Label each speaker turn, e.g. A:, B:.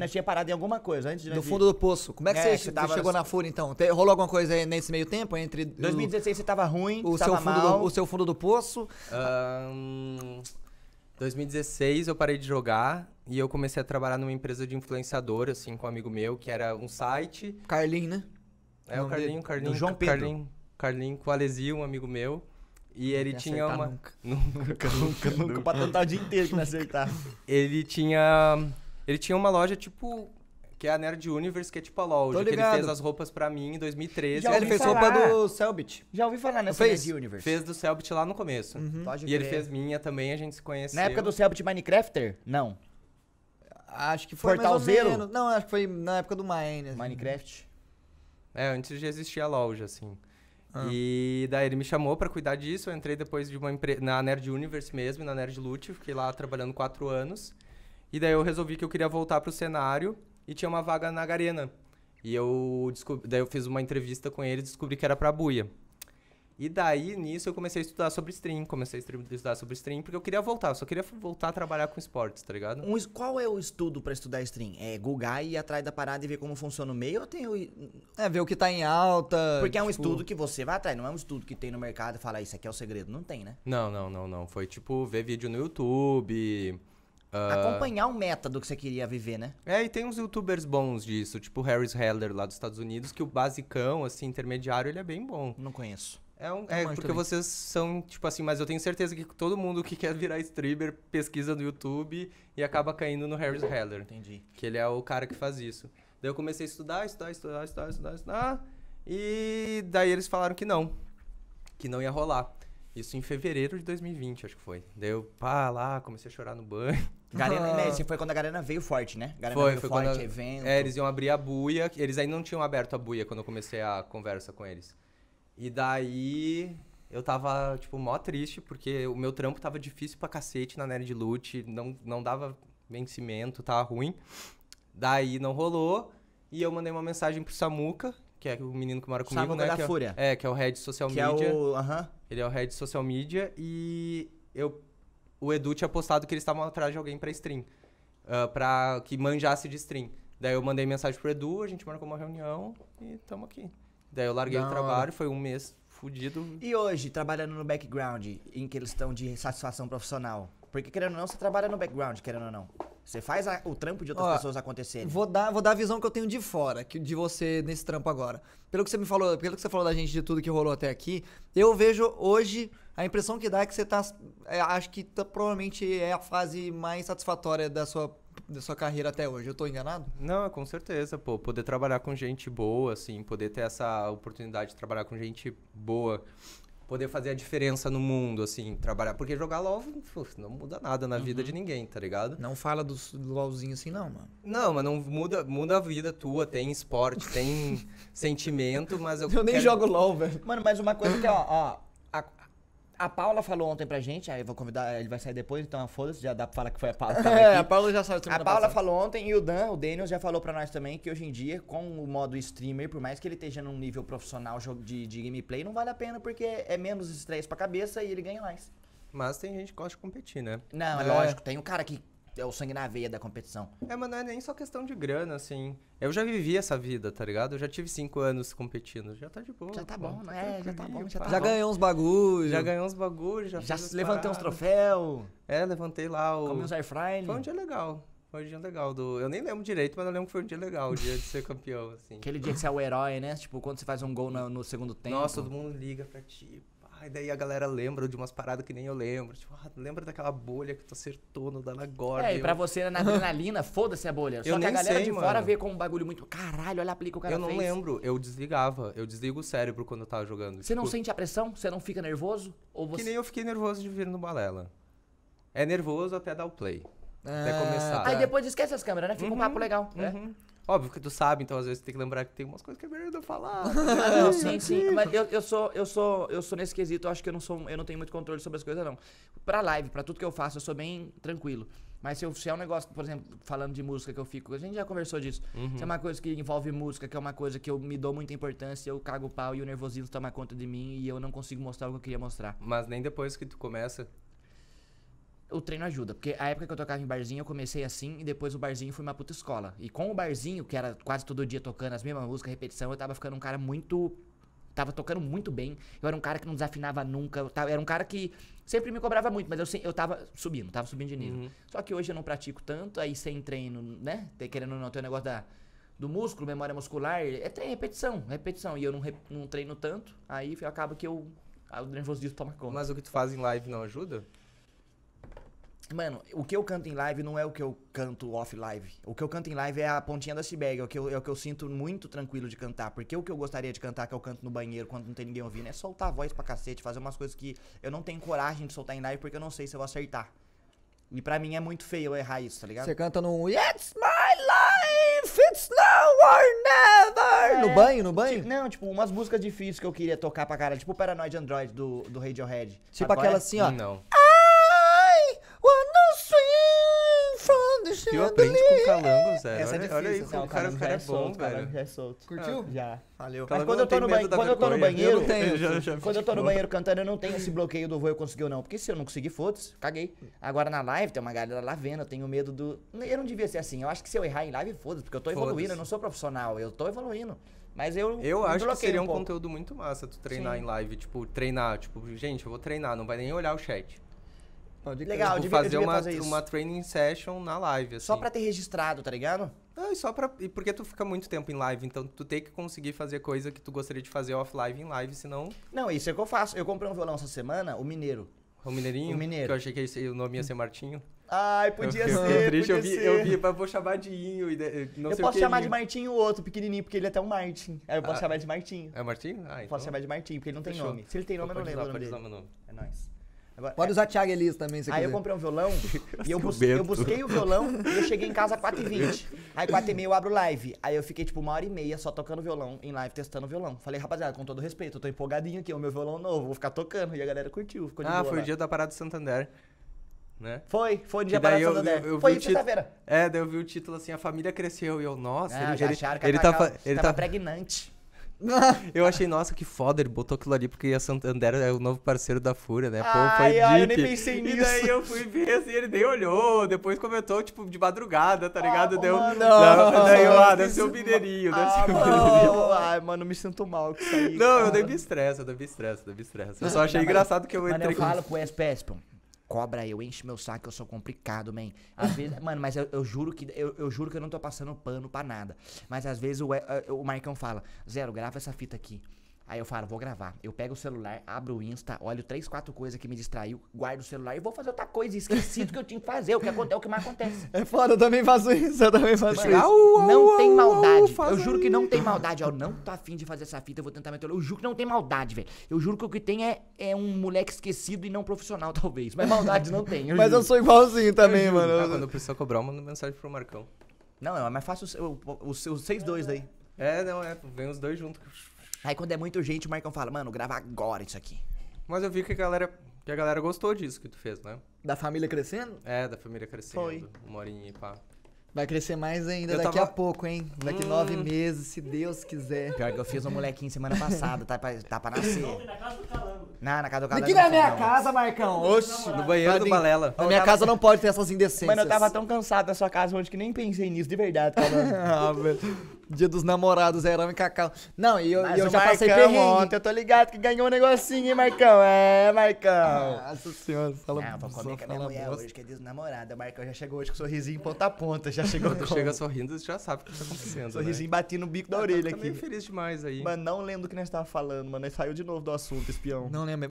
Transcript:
A: Nós tinha parado em alguma coisa antes de Do fundo do poço. Como é que É, você, você tava- chegou na fura então? Te- rolou alguma coisa aí nesse
B: meio tempo? Entre 2016
A: você tava ruim, o, seu tava fundo mal. do, o seu
B: fundo do poço? Ahn, 2016 eu parei de jogar e eu comecei a trabalhar numa empresa de influenciador, assim, com um amigo meu, que era um site. Carlin né? É o Carlin o Carlinho, Do João Pedro. Carlin Carlinho com o um amigo meu. E ele tinha uma. Nunca, nunca, nunca. Nunca pra tentar o dia inteiro que não acertar Ele tinha ele tinha uma loja tipo. Que é a Nerd Universe, que é tipo a loja. Que ele fez as roupas pra mim em 2013. Já É, ele fez falar. roupa do Selbit. Já ouvi falar nessa Fez? Nerd Universe. Fez do Selbit lá no começo. Uhum. Pode E ele fez minha também, a gente se conheceu. Na época do
A: Selbit Minecrafter? Não. Acho que foi mais ou menos. Não, acho que foi na época do Mine. assim. Minecraft.
B: É, antes de existir a loja, assim. Ah. E daí ele me chamou pra cuidar disso. Eu entrei depois de uma empresa na Nerd Universe mesmo, na Nerd Lute, fiquei lá trabalhando quatro anos. E daí eu resolvi que eu queria voltar pro cenário e tinha uma vaga na Garena. E eu descobri, daí eu fiz uma entrevista com ele e descobri que era pra buia. E daí, nisso, eu comecei a estudar sobre stream, comecei a estudar sobre stream, porque eu queria voltar, eu só queria voltar a trabalhar com esportes, tá ligado? Um, qual é o estudo para estudar stream? É
A: googar e ir atrás da parada e ver como funciona o meio ou tem o... É, ver o que tá em alta. Porque tipo... é um tipo estudo que você vai atrás, não é um estudo que tem no mercado e fala, ah, isso aqui é o segredo. Não tem, né?
B: Não, não, não, não. Foi tipo ver vídeo no YouTube Uh... Acompanhar
A: um meta do que você queria viver, né?
B: É, e tem uns youtubers bons disso, tipo o Harris Heller lá dos Estados Unidos, que o basicão, assim, intermediário, ele é bem bom. Não conheço. É, um, é porque também. vocês são, tipo assim, mas eu tenho certeza que todo mundo que quer virar streamer pesquisa no YouTube e acaba caindo no Harris Heller. Entendi. Que ele é o cara que faz isso. Daí eu comecei a estudar, estudar, estudar, estudar, estudar, estudar. E daí eles falaram que não. Que não ia rolar. Isso em fevereiro de 2020, acho que foi. Daí eu, pá, lá, comecei a chorar no banho. Garena, né? né,
A: foi quando a Garena veio forte, né? Garena foi, veio foi forte, quando evento. É, eles iam abrir
B: a buia. Eles ainda não tinham aberto a buia quando eu comecei a conversa com eles. E daí eu tava, tipo, mó triste, porque o meu trampo tava difícil pra cacete na Nerd Loot. Não, não dava vencimento, tava ruim. Daí não rolou. E eu mandei uma mensagem pro Samuca, que é o menino que mora comigo, Sábado né? Da que é, Fúria. É, que é o head social que é media. É o, Ele é o head social media e eu o Edu tinha postado que eles estavam atrás de alguém para stream, uh, ah, para que manjasse de stream. Daí eu mandei mensagem pro Edu, a gente marcou uma reunião e tamo aqui. Daí eu larguei Não. o trabalho, foi um mês fudido. E hoje, trabalhando no background, em que eles estão de satisfação
A: profissional, porque querendo ou não, você trabalha no background, querendo ou não. Você faz a, o trampo de outras pessoas acontecerem. Vou dar, vou dar a visão que eu tenho de fora, que, de você nesse trampo agora. Pelo que você me falou, pelo que você falou da gente de tudo que rolou até aqui, eu vejo hoje a impressão que dá é que você tá. É, acho que tá, provavelmente é a fase mais satisfatória da sua, da sua carreira até hoje. Eu tô enganado?
B: Não, é com certeza, pô. Poder trabalhar com gente boa, assim, poder ter essa oportunidade de trabalhar com gente boa poder fazer a diferença no mundo, assim, trabalhar. Porque jogar LOL uf, não muda nada na uhum. vida de ninguém, tá ligado? Não fala do, do LOLzinho assim, não, mano. Não, mas não muda, muda a vida tua, tem esporte, tem sentimento, mas eu. Eu quero... nem jogo LOL, velho. Mano, mas uma coisa que, ó, ó a, a Paula falou ontem pra gente, aí eu vou convidar,
A: ele vai sair depois, então foda-se, já dá pra falar que foi a Paula. Que é, a Paula já saiu A tá Paula passada. falou ontem e o Dan, o Daniel, já falou pra nós também que hoje em dia, com o modo streamer, por mais que ele esteja num nível profissional de, de gameplay, não vale a pena porque é menos estresse pra cabeça e ele ganha mais. Mas tem gente que gosta de competir,
B: né? Não, é, lógico.
A: Tem um cara que é o sangue na veia da competição.
B: É, mas não é nem só questão de grana, assim. Eu já vivi essa vida, tá ligado? Eu já tive cinco anos competindo. Já tá de boa.
A: Já tá bom, né? Já tá bom, já tá Já ganhou uns bagulhos. Já ganhou
B: uns bagulhos. Já, já levantei uns troféus. É, levantei lá o... Comi uns airfryer. Foi um dia legal. Foi um dia legal. Do... Eu nem lembro direito, mas eu lembro que foi um dia legal, o dia de ser campeão, assim. Aquele dia que você é o herói, né? Tipo, quando você faz um gol no, no segundo tempo. Nossa, todo mundo liga pra ti, e daí a galera lembra de umas paradas que nem eu lembro. Tipo, ah, lembra daquela bolha que tu acertou no Danagorda. É, e eu... pra você na adrenalina,
A: foda-se a bolha. Só eu que a galera sei, de fora vê como um bagulho muito. Caralho, olha a aplica o cara Eu não fez. lembro,
B: eu desligava. Eu desligo o cérebro quando eu tava jogando. Você tipo... não sente a pressão? Você não fica nervoso? Ou você... Que nem eu fiquei nervoso de vir no balela. É nervoso até dar o play. Ah, até começar. Tá. Aí
A: depois esquece as câmeras, né? Fica uhum, um papo legal. Né? Uhum.
B: Né? Óbvio que tu sabe, então às vezes tu tem que lembrar que tem umas coisas que é melhor não falar. Tá não, sim, sim. Mas
A: eu, eu, sou, eu, sou, eu sou nesse quesito, eu acho que eu não, sou, eu não tenho muito controle sobre as coisas, não. Pra live, pra tudo que eu faço, eu sou bem tranquilo. Mas se, eu, se é um negócio, por exemplo, falando de música que eu fico, a gente já conversou disso. Uhum. Se é uma coisa que envolve música, que é uma coisa que eu me dou muita importância, eu cago o pau e o nervosismo toma conta de mim e eu não consigo mostrar o que eu queria mostrar.
B: Mas nem depois que tu começa,
A: o treino ajuda. Porque a época que eu tocava em barzinho, eu comecei assim e depois o barzinho foi uma puta escola. E com o barzinho, que era quase todo dia tocando as mesmas músicas, repetição, eu tava ficando um cara muito. Tava tocando muito bem. Eu era um cara que não desafinava nunca. Eu tava, era um cara que sempre me cobrava muito, mas eu, eu tava subindo, tava subindo de nível. Uhum. Só que hoje eu não pratico tanto, aí sem treino, né? Querendo ou não, tem o negócio da, do músculo, memória muscular. É treino, repetição, repetição. E eu não, re, não treino tanto, aí eu acabo que eu. Ah, o nervosismo toma conta. Mas o que tu faz em live não ajuda? Mano, o que eu canto em live não é o que eu canto off-live. O que eu canto em live é a pontinha da iceberg, é o, que eu, é o que eu sinto muito tranquilo de cantar. Porque o que eu gostaria de cantar, que eu canto no banheiro quando não tem ninguém ouvindo, é soltar a voz pra cacete, fazer umas coisas que eu não tenho coragem de soltar em live porque eu não sei se eu vou acertar. E pra mim é muito feio eu errar isso, tá ligado? Você canta num It's my life, it's now or never! É, no banho, no banho? Tipo, não, tipo, umas músicas difíceis que eu queria tocar pra cara, tipo o Paranoid Android do, do Radiohead. Tipo Agora, aquela assim, ó. Não assim, Eu aprendi com
B: calango, Zé. Essa é olha, difícil, olha aí, o cara, é o cara é, é bom, solto, velho. Cara, é solto. Curtiu? Ah, já. Valeu. Mas quando eu tô no, quando eu tô no banheiro, eu tenho, já, já quando eu tô no banheiro
A: cantando, eu não tenho esse bloqueio do vou eu conseguir ou não. Porque se eu não conseguir, foda-se, caguei. Agora na live tem uma galera lá vendo, eu tenho medo do... Eu não devia ser assim. Eu acho que se eu errar em live, foda-se,
B: porque eu tô evoluindo, eu não
A: sou profissional, eu tô evoluindo. Mas eu. Eu acho que seria um, um conteúdo
B: muito massa tu treinar Sim. em live. Tipo, treinar. Tipo, gente, eu vou treinar, não vai nem olhar o chat. Não,
A: de Legal, devia, fazer uma, fazer uma
B: training session na live, assim. Só pra ter registrado, tá ligado? Não, e só pra. E porque tu fica muito tempo em live, então tu tem que conseguir fazer coisa que tu gostaria de fazer off-live em live, senão.
A: Não, isso é o que eu faço. Eu comprei um violão essa semana, o Mineiro. O Mineirinho? O Mineiro. Que
B: eu achei que esse, o nome ia ser Martinho. Ai, podia eu, ser. Triste, podia eu vi, ser. eu vi, mas vou chamar de Inho. E de, não eu sei posso chamar de
A: Martinho o outro, pequenininho, porque ele é até um Martin. Aí eu posso ah, chamar
B: de Martinho. É Martinho? Ah, então... Posso
A: chamar de Martinho, porque ele não Fechou. tem nome. Se ele tem nome, eu não lembro. usar, o nome pode usar meu nome. É nóis. Agora, Pode é- usar Thiago Elias também, se Aí quiser. eu comprei um violão e eu, bus eu, busquei o violão e eu cheguei em casa às 4h20. Aí 4h30 eu abro live. Aí eu fiquei tipo uma hora e meia só tocando violão, em live, testando violão. Falei, rapaziada, com todo respeito,
B: eu tô empolgadinho aqui, é o meu violão novo, vou ficar tocando. E a galera curtiu, ficou de Ah, boa, foi o dia da Parada do Santander. Né? Foi, foi no dia Parada do Santander. Eu, eu foi sexta-feira. É, daí eu vi o título assim, a família cresceu. E eu, nossa, ah, ele, já ele, que ele, tava, tá ele tava tá pregnante. eu achei, nossa, que foda, ele botou aquilo ali porque a Santander é o novo parceiro da Fúria, né? Pô, ai, ai, eu nem pensei nisso. E daí eu fui ver, assim, ele nem olhou, depois comentou, tipo, de madrugada, tá ah, ligado? Ah, Deu, mano, não, daí eu, ah, deve ser o mineirinho, deve ser o mineirinho.
A: Ai, mano, me sinto mal com isso aí, Não, cara. eu dei me
B: estresse, eu dei me estresse, eu dei me estresse. Eu só achei não, engraçado que eu entrei... Mas eu falo pro SPS, pô cobra
A: eu, enche meu saco, eu sou complicado, man. Às vezes, mano, mas eu, eu, juro que eu, eu juro que eu não tô passando pano pra nada. Mas às vezes o, é, é, o Marcão fala, Zero, grava essa fita aqui. Aí eu falo, vou gravar. Eu pego o celular, abro o Insta, olho três, quatro coisas que me distraiu, guardo o celular e vou fazer outra coisa. Esqueci do que eu tinha que fazer, o que, é o que mais acontece. É foda, eu também faço isso, eu também faço Mano, isso. Au, não au, tem au, maldade. eu juro que não tem maldade. Eu não tô afim de fazer essa fita, eu vou tentar meter. Eu juro que não tem maldade, velho. Eu juro que o que tem é, é um moleque esquecido e não profissional, talvez. Mas maldade não tem. Eu mas juro. eu sou igualzinho também, eu mano. Ah, quando precisa
B: cobrar, eu mando mensagem pro Marcão. Não, é
A: mais fácil os seus seis dois daí. É, não, é. Vem os dois juntos. Aí quando é muito urgente, o Marcão
B: fala, mano, grava agora isso aqui. Mas eu vi que a galera, que a galera gostou disso que tu fez, né? Da família crescendo? É, da família crescendo. Foi. Morinha e pá.
A: Vai crescer mais ainda eu daqui tava... a pouco, hein? Daqui hum. nove meses, se Deus quiser. Pior que
B: eu fiz um molequinho semana passada, tá pra,
A: tá pra nascer. na casa do calango. Não, na casa do calango. Aqui na minha não. casa, Marcão. Oxe, no banheiro do assim, Balela.
B: Na minha tava... casa não pode
A: ter essas indecências. Mano, eu tava tão cansado da sua casa hoje que nem pensei nisso, de verdade, calango. ah, velho. Dia dos namorados, Herão e Cacau. Não, e eu, Mas eu já Marcão, passei perrengue. ontem, eu tô ligado que ganhou um negocinho, hein, Marcão? É, Marcão. Ah, nossa senhora, fala Não, ah, vou comer com a minha mulher bosta. hoje, que é dia dos namorados. O Marcão já chegou hoje com sorrisinho ponta a ponta, já chegou com... Chega sorrindo, você já sabe o que tá acontecendo, né? Sorrisinho né? batendo no bico da ah, orelha tá aqui. Tá feliz demais aí. Mano, não lembro do que nós tava falando, mano. Nós saiu de novo do assunto, espião. Não lembro.